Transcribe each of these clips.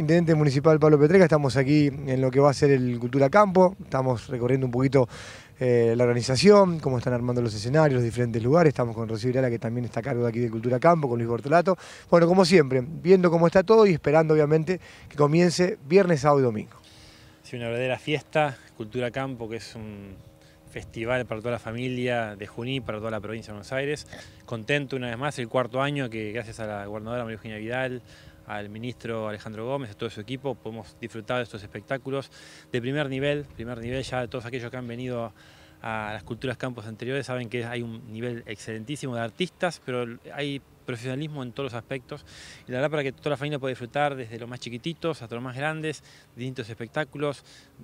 Intendente Municipal Pablo Petreca, estamos aquí en lo que va a ser el Cultura Campo, estamos recorriendo un poquito eh, la organización, cómo están armando los escenarios, los diferentes lugares, estamos con Rocío Irala que también está a cargo de aquí de Cultura Campo, con Luis Bortolato. Bueno, como siempre, viendo cómo está todo y esperando obviamente que comience viernes, sábado y domingo. sido una verdadera fiesta, Cultura Campo que es un festival para toda la familia de Juní, para toda la provincia de Buenos Aires. Contento una vez más, el cuarto año que gracias a la gobernadora María Eugenia Vidal, al ministro Alejandro Gómez, a todo su equipo, podemos disfrutar de estos espectáculos de primer nivel, primer nivel ya todos aquellos que han venido a las culturas campos anteriores, saben que hay un nivel excelentísimo de artistas, pero hay profesionalismo en todos los aspectos. Y la verdad para que toda la familia pueda disfrutar desde los más chiquititos hasta los más grandes, distintos espectáculos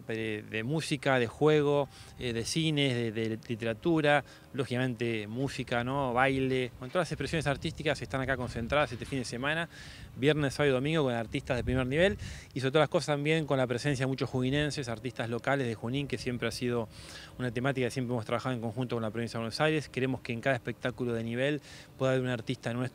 eh, de, música, de juego, eh, de cine, de, literatura, lógicamente música, ¿no? baile, con todas las expresiones artísticas están acá concentradas este fin de semana, viernes, sábado y domingo con artistas de primer nivel y sobre todas las cosas también con la presencia de muchos juguinenses, artistas locales de Junín, que siempre ha sido una temática que siempre hemos trabajado en conjunto con la provincia de Buenos Aires. Queremos que en cada espectáculo de nivel pueda haber un artista nuestro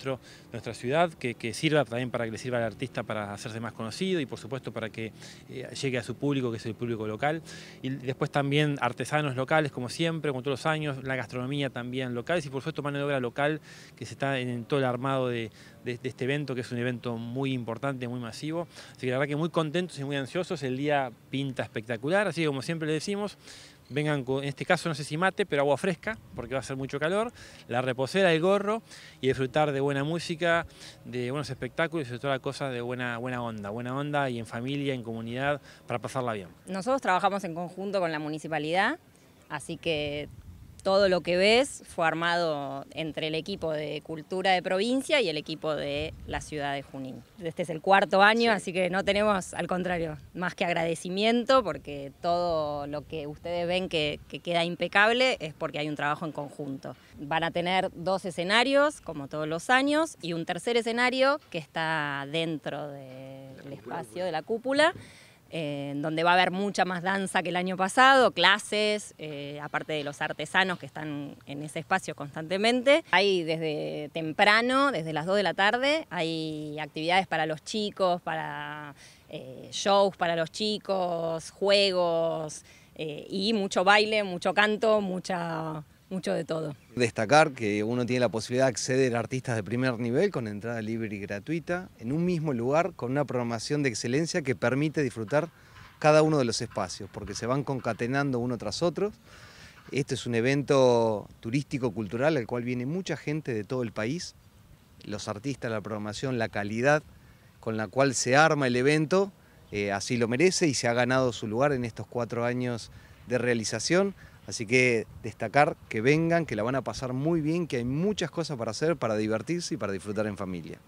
nuestra ciudad, que, sirva también para que le sirva al artista para hacerse más conocido y por supuesto para que eh, llegue a su público, que es el público local. Y después también artesanos locales, como siempre, como todos los años, la gastronomía también local, y por supuesto mano de obra local que se está en, todo el armado de, este evento, que es un evento muy importante, muy masivo. Así que la verdad que muy contentos y muy ansiosos, el día pinta espectacular, así como siempre le decimos, vengan en este caso no sé si mate, pero agua fresca, porque va a ser mucho calor, la reposera, el gorro y disfrutar de buena música, de buenos espectáculos y toda todo cosa de buena, buena onda, buena onda y en familia, en comunidad, para pasarla bien. Nosotros trabajamos en conjunto con la municipalidad, así que todo lo que ves fue armado entre el equipo de cultura de provincia y el equipo de la ciudad de Junín. Este es el cuarto año, así que no tenemos, al contrario, más que agradecimiento porque todo lo que ustedes ven que, queda impecable es porque hay un trabajo en conjunto. Van a tener dos escenarios, como todos los años, y un tercer escenario que está dentro del espacio de la cúpula en donde va a haber mucha más danza que el año pasado, clases, eh, aparte de los artesanos que están en ese espacio constantemente. Hay desde temprano, desde las 2 de la tarde, hay actividades para los chicos, para eh, shows para los chicos, juegos eh, y mucho baile, mucho canto, mucha mucho de todo. Destacar que uno tiene la posibilidad de acceder a artistas de primer nivel con entrada libre y gratuita en un mismo lugar con una programación de excelencia que permite disfrutar cada uno de los espacios porque se van concatenando uno tras otro. Este es un evento turístico-cultural al cual viene mucha gente de todo el país. Los artistas, la programación, la calidad con la cual se arma el evento, eh, así lo merece y se ha ganado su lugar en estos cuatro años de realización. Así que destacar que vengan, que la van a pasar muy bien, que hay muchas cosas para hacer, para divertirse y para disfrutar en familia.